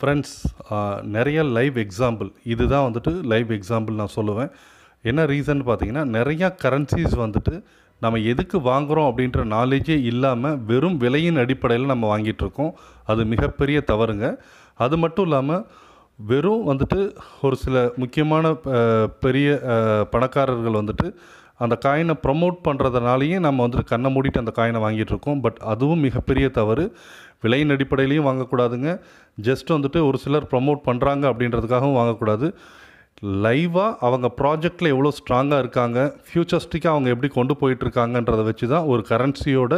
friends நிறைய live example இதுதான் வந்துட்டு லைவ் எக்ஸாம்பிள் நான் சொல்லுவேன் என்ன ரீசன் பார்த்தீங்கன்னா நிறையா கரன்சிஸ் வந்துட்டு நம்ம எதுக்கு வாங்குகிறோம் அப்படின்ற நாலேஜே இல்லாமல் வெறும் விலையின் அடிப்படையில் நம்ம வாங்கிட்டுருக்கோம் அது மிகப்பெரிய தவறுங்க அது மட்டும் இல்லாமல் வெறும் வந்துட்டு ஒரு சில முக்கியமான பெரிய பணக்காரர்கள் வந்துட்டு அந்த காயினை ப்ரமோட் பண்ணுறதுனாலையும் நம்ம வந்துட்டு கண்ணை மூடிட்டு அந்த காயினை வாங்கிட்டுருக்கோம் பட் அதுவும் மிகப்பெரிய தவறு விலையின் அடிப்படையிலையும் வாங்கக்கூடாதுங்க ஜஸ்ட் வந்துட்டு ஒரு சிலர் ப்ரமோட் பண்ணுறாங்க அப்படின்றதுக்காகவும் வாங்கக்கூடாது லைவாக அவங்க ப்ராஜெக்டில் எவ்வளோ ஸ்ட்ராங்காக இருக்காங்க ஃப்யூச்சர்ஸ்டிக்காக அவங்க எப்படி கொண்டு போயிட்டுருக்காங்கன்றதை வச்சு தான் ஒரு கரன்சியோட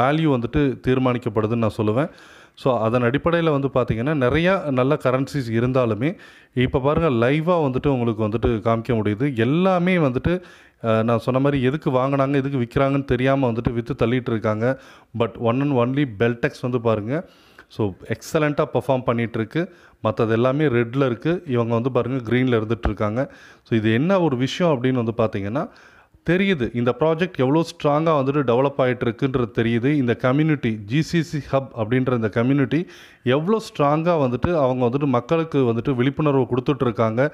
வேல்யூ வந்துட்டு தீர்மானிக்கப்படுதுன்னு நான் சொல்லுவேன் ஸோ அதன் அடிப்படையில் வந்து பார்த்திங்கன்னா நிறையா நல்ல கரன்சிஸ் இருந்தாலுமே இப்போ பாருங்கள் லைவாக வந்துட்டு உங்களுக்கு வந்துட்டு காமிக்க முடியுது எல்லாமே வந்துட்டு நான் சொன்ன மாதிரி எதுக்கு வாங்கினாங்க எதுக்கு விற்கிறாங்கன்னு தெரியாமல் வந்துட்டு விற்று தள்ளிட்டு இருக்காங்க பட் ஒன் அண்ட் ஒன்லி பெல்டெக்ஸ் வந்து பாருங்கள் ஸோ எக்ஸலண்ட்டாக பர்ஃபார்ம் பண்ணிகிட்ருக்கு மற்றது எல்லாமே ரெட்டில் இருக்குது இவங்க வந்து பாருங்கள் க்ரீனில் இருந்துகிட்ருக்காங்க ஸோ இது என்ன ஒரு விஷயம் அப்படின்னு வந்து பார்த்திங்கன்னா தெரியுது இந்த ப்ராஜெக்ட் எவ்வளோ ஸ்ட்ராங்காக வந்துட்டு டெவலப் ஆகிட்டு இருக்குன்றது தெரியுது இந்த கம்யூனிட்டி ஜிசிசி ஹப் அப்படின்ற இந்த கம்யூனிட்டி எவ்வளோ ஸ்ட்ராங்காக வந்துட்டு அவங்க வந்துட்டு மக்களுக்கு வந்துட்டு விழிப்புணர்வு கொடுத்துட்ருக்காங்க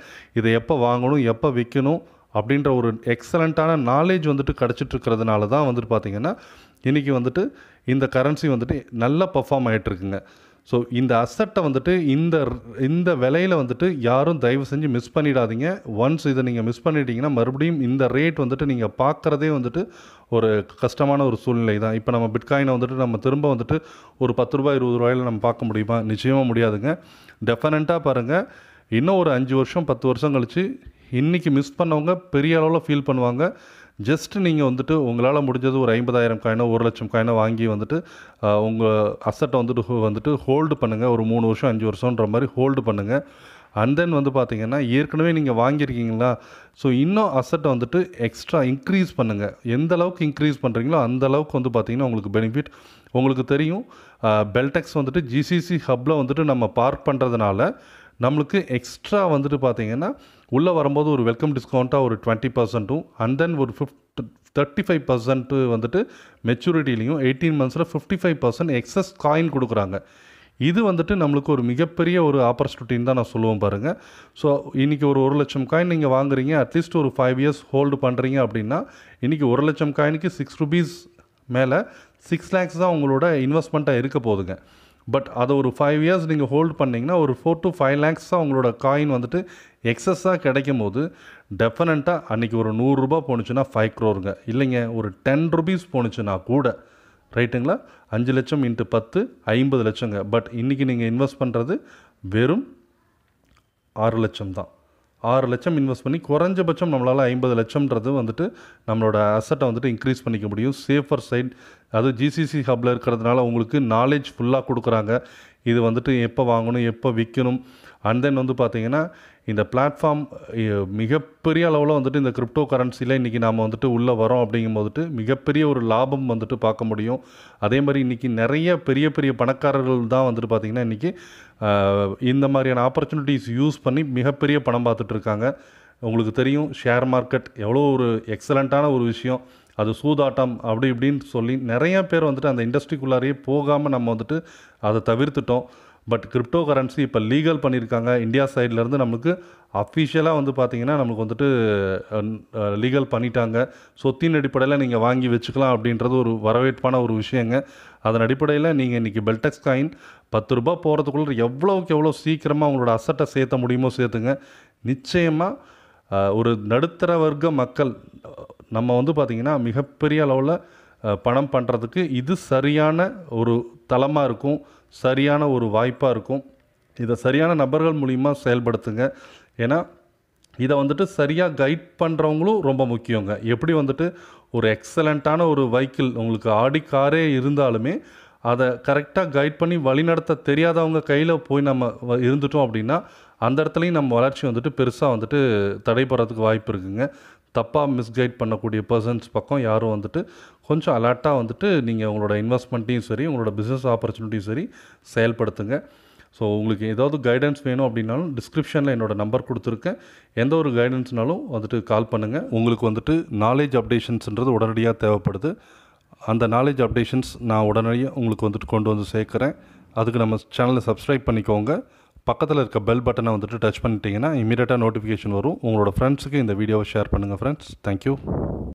இதை எப்போ வாங்கணும் எப்போ விற்கணும் அப்படின்ற ஒரு எக்ஸலண்ட்டான நாலேஜ் வந்துட்டு கிடச்சிட்ருக்கிறதுனால தான் வந்துட்டு பார்த்திங்கன்னா இன்றைக்கி வந்துட்டு இந்த கரன்சி வந்துட்டு நல்லா பர்ஃபார்ம் ஆகிட்டுருக்குங்க ஸோ இந்த அசட்டை வந்துட்டு இந்த இந்த விலையில் வந்துட்டு யாரும் தயவு செஞ்சு மிஸ் பண்ணிடாதீங்க ஒன்ஸ் இதை நீங்கள் மிஸ் பண்ணிட்டீங்கன்னா மறுபடியும் இந்த ரேட் வந்துட்டு நீங்கள் பார்க்குறதே வந்துட்டு ஒரு கஷ்டமான ஒரு சூழ்நிலை தான் இப்போ நம்ம பிட்காயினை வந்துட்டு நம்ம திரும்ப வந்துட்டு ஒரு பத்து ரூபாய் இருபது ரூபாயில் நம்ம பார்க்க முடியுமா நிச்சயமாக முடியாதுங்க டெஃபினட்டாக பாருங்கள் இன்னும் ஒரு அஞ்சு வருஷம் பத்து வருஷம் கழித்து இன்றைக்கி மிஸ் பண்ணவங்க பெரிய அளவில் ஃபீல் பண்ணுவாங்க ஜஸ்ட் நீங்கள் வந்துட்டு உங்களால் முடிஞ்சது ஒரு ஐம்பதாயிரம் காயினோ ஒரு லட்சம் காயினோ வாங்கி வந்துட்டு உங்கள் அசட்டை வந்துட்டு வந்துட்டு ஹோல்டு பண்ணுங்கள் ஒரு மூணு வருஷம் அஞ்சு வருஷன்ற மாதிரி ஹோல்டு பண்ணுங்கள் அண்ட் தென் வந்து பார்த்திங்கன்னா ஏற்கனவே நீங்கள் வாங்கியிருக்கீங்களா ஸோ இன்னும் அசட்டை வந்துட்டு எக்ஸ்ட்ரா இன்க்ரீஸ் பண்ணுங்கள் எந்த அளவுக்கு இன்க்ரீஸ் பண்ணுறீங்களோ அந்த அளவுக்கு வந்து பார்த்திங்கன்னா உங்களுக்கு பெனிஃபிட் உங்களுக்கு தெரியும் பெல்டெக்ஸ் வந்துட்டு ஜிசிசி ஹப்பில் வந்துட்டு நம்ம பார்க் பண்ணுறதுனால நம்மளுக்கு எக்ஸ்ட்ரா வந்துட்டு பார்த்தீங்கன்னா உள்ளே வரும்போது ஒரு வெல்கம் டிஸ்கவுண்ட்டாக ஒரு டுவெண்ட்டி பர்சன்ட்டும் அண்ட் தென் ஒரு ஃபிஃப்ட் தேர்ட்டி ஃபைவ் பர்சன்ட்டு வந்துட்டு மெச்சூரிட்டிலையும் எயிட்டீன் மந்த்ஸில் fifty five percent excess coin கொடுக்குறாங்க இது வந்துட்டு நம்மளுக்கு ஒரு மிகப்பெரிய ஒரு ஆப்பர்ச்சுனிட்டின்னு தான் நான் சொல்லுவேன் பாருங்கள் ஸோ இன்றைக்கி ஒரு ஒரு லட்சம் காயின் நீங்கள் வாங்குறீங்க அட்லீஸ்ட் ஒரு ஃபைவ் இயர்ஸ் ஹோல்டு பண்ணுறீங்க அப்படின்னா இன்றைக்கி ஒரு லட்சம் காயினுக்கு சிக்ஸ் ருபீஸ் மேலே சிக்ஸ் லேக்ஸ் தான் உங்களோட இன்வெஸ்ட்மெண்ட்டாக இருக்க போகுதுங்க பட் அதை ஒரு ஃபைவ் இயர்ஸ் நீங்கள் ஹோல்ட் பண்ணிங்கன்னா ஒரு ஃபோர் டு ஃபைவ் லேக்ஸாக உங்களோட காயின் வந்துட்டு எக்ஸஸாக கிடைக்கும் போது டெஃபினட்டாக அன்றைக்கி ஒரு நூறுரூபா போணுச்சுன்னா ஃபைவ் க்ரோருங்க இல்லைங்க ஒரு டென் ருபீஸ் போணுச்சுன்னா கூட ரைட்டுங்களா அஞ்சு லட்சம் இன்ட்டு பத்து ஐம்பது லட்சங்க பட் இன்றைக்கி நீங்கள் இன்வெஸ்ட் பண்ணுறது வெறும் ஆறு லட்சம் தான் ஆறு லட்சம் இன்வெஸ்ட் பண்ணி குறைஞ்சபட்சம் நம்மளால் ஐம்பது லட்சம்ன்றது வந்துட்டு நம்மளோட அசட்டை வந்துட்டு இன்க்ரீஸ் பண்ணிக்க முடியும் சேஃபர் சைட் அது ஜிசிசி ஹப்பில் இருக்கிறதுனால உங்களுக்கு நாலேஜ் ஃபுல்லாக கொடுக்குறாங்க இது வந்துட்டு எப்போ வாங்கணும் எப்போ விற்கணும் அண்ட் தென் வந்து பார்த்திங்கன்னா இந்த பிளாட்ஃபார்ம் மிகப்பெரிய அளவில் வந்துட்டு இந்த கிரிப்டோ கரன்சியில் இன்றைக்கி நாம் வந்துட்டு உள்ளே வரோம் அப்படிங்கும் போதுட்டு மிகப்பெரிய ஒரு லாபம் வந்துட்டு பார்க்க முடியும் அதே மாதிரி இன்றைக்கி நிறைய பெரிய பெரிய பணக்காரர்கள் தான் வந்துட்டு பார்த்திங்கன்னா இன்றைக்கி இந்த மாதிரியான ஆப்பர்ச்சுனிட்டிஸ் யூஸ் பண்ணி மிகப்பெரிய பணம் பார்த்துட்ருக்காங்க உங்களுக்கு தெரியும் ஷேர் மார்க்கெட் எவ்வளோ ஒரு எக்ஸலண்ட்டான ஒரு விஷயம் அது சூதாட்டம் அப்படி இப்படின்னு சொல்லி நிறையா பேர் வந்துட்டு அந்த இண்டஸ்ட்ரிக்குள்ளாரையே போகாமல் நம்ம வந்துட்டு அதை தவிர்த்துட்டோம் பட் கிரிப்டோ கரன்சி இப்போ லீகல் பண்ணியிருக்காங்க இந்தியா சைட்லேருந்து நம்மளுக்கு அஃபிஷியலாக வந்து பார்த்திங்கன்னா நம்மளுக்கு வந்துட்டு லீகல் பண்ணிட்டாங்க சொத்தின் அடிப்படையில் நீங்கள் வாங்கி வச்சுக்கலாம் அப்படின்றது ஒரு வரவேற்பான ஒரு விஷயங்க அதன் அடிப்படையில் நீங்கள் இன்றைக்கி பெல்டெக்ஸ் காயின் பத்து ரூபா போகிறதுக்குள்ள எவ்வளோக்கு எவ்வளோ சீக்கிரமாக உங்களோட அசட்டை சேர்த்த முடியுமோ சேர்த்துங்க நிச்சயமாக ஒரு நடுத்தர வர்க்க மக்கள் நம்ம வந்து பார்த்திங்கன்னா மிகப்பெரிய அளவில் பணம் பண்ணுறதுக்கு இது சரியான ஒரு தளமாக இருக்கும் சரியான ஒரு வாய்ப்பாக இருக்கும் இதை சரியான நபர்கள் மூலிமா செயல்படுத்துங்க ஏன்னா இதை வந்துட்டு சரியாக கைட் பண்ணுறவங்களும் ரொம்ப முக்கியங்க எப்படி வந்துட்டு ஒரு எக்ஸலண்ட்டான ஒரு வைக்கிள் உங்களுக்கு ஆடி காரே இருந்தாலுமே அதை கரெக்டாக கைட் பண்ணி வழிநடத்த தெரியாதவங்க கையில் போய் நம்ம இருந்துட்டோம் அப்படின்னா அந்த இடத்துலையும் நம்ம வளர்ச்சி வந்துட்டு பெருசாக வந்துட்டு தடைபடுறதுக்கு வாய்ப்பு இருக்குங்க தப்பாக மிஸ்கைட் பண்ணக்கூடிய பர்சன்ஸ் பக்கம் யாரும் வந்துட்டு கொஞ்சம் அலர்ட்டாக வந்துட்டு நீங்கள் உங்களோட இன்வெஸ்ட்மெண்ட்டையும் சரி உங்களோட பிஸ்னஸ் ஆப்பர்ச்சுனிட்டியும் சரி செயல்படுத்துங்க ஸோ உங்களுக்கு ஏதாவது கைடன்ஸ் வேணும் அப்படின்னாலும் டிஸ்கிரிப்ஷனில் என்னோடய நம்பர் கொடுத்துருக்கேன் எந்த ஒரு கைடன்ஸ்னாலும் வந்துட்டு கால் பண்ணுங்கள் உங்களுக்கு வந்துட்டு நாலேஜ் அப்டேஷன்ஸ்ன்றது உடனடியாக தேவைப்படுது அந்த நாலேஜ் அப்டேஷன்ஸ் நான் உடனடியாக உங்களுக்கு வந்துட்டு கொண்டு வந்து சேர்க்குறேன் அதுக்கு நம்ம சேனலை சப்ஸ்கிரைப் பண்ணிக்கோங்க பக்கத்தில் இருக்க பெல் பட்டனை வந்துட்டு டச் பண்ணிட்டீங்கன்னா இமீடியட்டாக நோட்டிஃபிகேஷன் வரும் உங்களோட ஃப்ரெண்ட்ஸுக்கு இந்த வீடியோவை ஷேர் பண்ணுங்கள் ஃப்ரெண்ட்ஸ் தேங்க்யூ